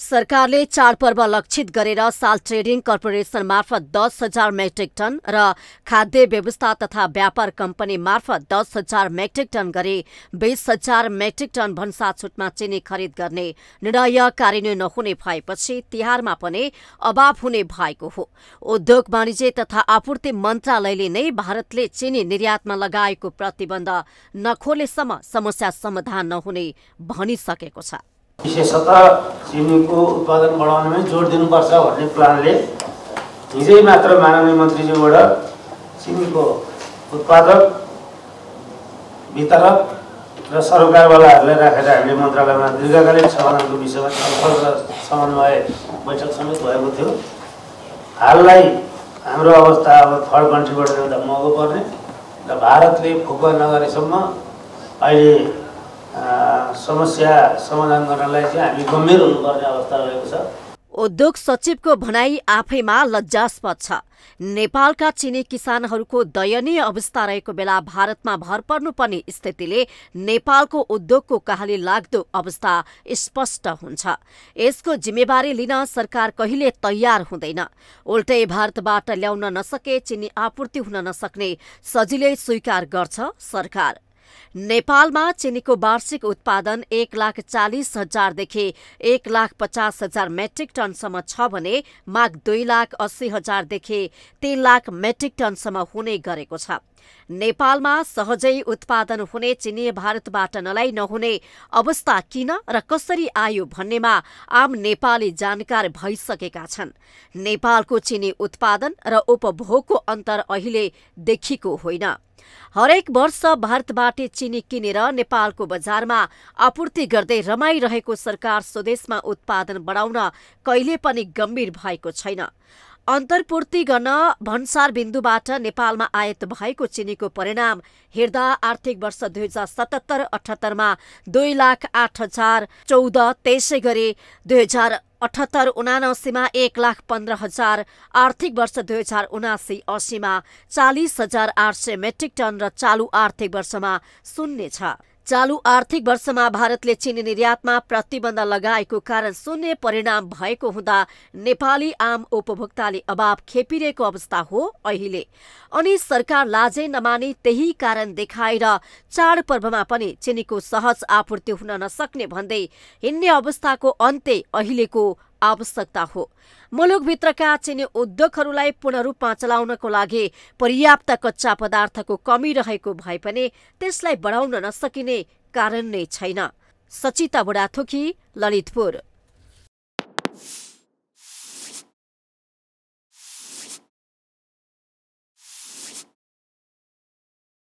सरकारले चाडपर्व लक्षित गरेर साल ट्रेडिङ कर्पोरेसन मार्फत दस हजार मेट्रिक टन र खाद्य व्यवस्था तथा व्यापार कम्पनी मार्फत दस हजार मेट्रिक टन गरी बीस हजार मेट्रिक टन भन्सा छुटमा चिनी खरिद गर्ने निर्णय कार्यान्वयन नहुने भएपछि तिहारमा पनि अभाव हुने भएको हो उद्योग वाणिज्य तथा आपूर्ति मन्त्रालयले नै भारतले चिनी निर्यातमा लगाएको प्रतिबन्ध नखोलेसम्म समस्या समाधान नहुने भनिसकेको छ विशेषतः चिनीको उत्पादन बढाउनमै जोड दिनुपर्छ भन्ने प्लानले हिजै मात्र माननीय मन्त्रीज्यूबाट चिनीको उत्पादक वितरक र सरकारवालाहरूलाई राखेर हामीले मन्त्रालयमा दीर्घकालीन समाधानको विषयमा छलफल र समन्वय बैठक समेत भएको थियो हाललाई हाम्रो अवस्था अब थर्ड कन्ट्रीबाट एउटा महँगो पर्ने र भारतले फुक नगरेसम्म अहिले समस्या समाधान गर्नलाई चाहिँ हामी गम्भीर हुनुपर्ने अवस्था रहेको छ उद्योग सचिवको भनाइ आफैमा लज्जास्पद छ नेपालका चिनी किसानहरूको दयनीय अवस्था रहेको बेला भारतमा भर पर्नुपर्ने स्थितिले नेपालको उद्योगको कहाली लाग्दो अवस्था स्पष्ट हुन्छ यसको जिम्मेवारी लिन सरकार कहिले तयार हुँदैन उल्टै भारतबाट ल्याउन नसके चिनी आपूर्ति हुन नसक्ने सजिलै स्वीकार गर्छ सरकार नेपालमा चिनीको वार्षिक उत्पादन एक लाख चालिस हजारदेखि एक लाख पचास हजार मेट्रिक टनसम्म छ भने माग दुई लाख अस्सी हजारदेखि तीन लाख मेट्रिक टनसम्म हुने गरेको छ नेपालमा सहजै उत्पादन हुने चिनी भारतबाट नलाई नहुने अवस्था किन र कसरी आयो भन्नेमा आम नेपाली जानकार भइसकेका छन् नेपालको चिनी उत्पादन र उपभोगको अन्तर अहिले देखिएको होइन हरेक वर्ष भारतबाट चिनी किनेर नेपालको बजारमा आपूर्ति गर्दै रमाइरहेको सरकार स्वदेशमा उत्पादन बढाउन कहिले पनि गम्भीर भएको छैन अन्तर्पूर्ति गर्न भन्सार बिन्दुबाट नेपालमा आयत भएको चिनीको परिणाम हेर्दा आर्थिक वर्ष दुई हजार सतहत्तर अठहत्तरमा दुई लाख आठ हजार चौध त्यसै गरी दुई हजार अठहत्तर उनासीमा एक लाख पन्ध्र हजार आर्थिक वर्ष दुई हजार उनासी असीमा चालिस हजार आठ सय मेट्रिक टन र चालु आर्थिक वर्षमा शून्य छ चालु आर्थिक वर्षमा भारतले चिनी निर्यातमा प्रतिबन्ध लगाएको कारण शून्य परिणाम भएको हुँदा नेपाली आम उपभोक्ताले अभाव खेपिरहेको अवस्था हो अहिले अनि सरकार लाजै नमाने त्यही कारण देखाएर चाडपर्वमा पनि चिनीको सहज आपूर्ति हुन नसक्ने भन्दै हिँड्ने अवस्थाको अन्त्य अहिलेको आवश्यकता हो मुलुकभित्रका चिनी उद्योगहरूलाई पूर्ण रूपमा चलाउनको लागि पर्याप्त कच्चा पदार्थको कमी रहेको भए पनि त्यसलाई बढाउन नसकिने कारण नै छैन सचिता बुढाथोकी ललितपुर